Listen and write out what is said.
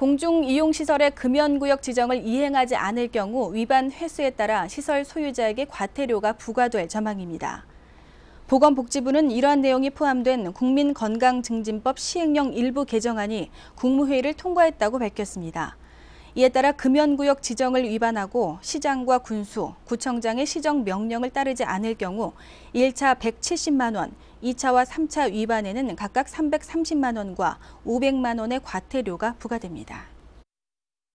공중이용시설의 금연구역 지정을 이행하지 않을 경우 위반 횟수에 따라 시설 소유자에게 과태료가 부과될 전망입니다. 보건복지부는 이러한 내용이 포함된 국민건강증진법 시행령 일부 개정안이 국무회의를 통과했다고 밝혔습니다. 이에 따라 금연구역 지정을 위반하고 시장과 군수, 구청장의 시정 명령을 따르지 않을 경우 1차 170만 원, 2차와 3차 위반에는 각각 330만 원과 500만 원의 과태료가 부과됩니다.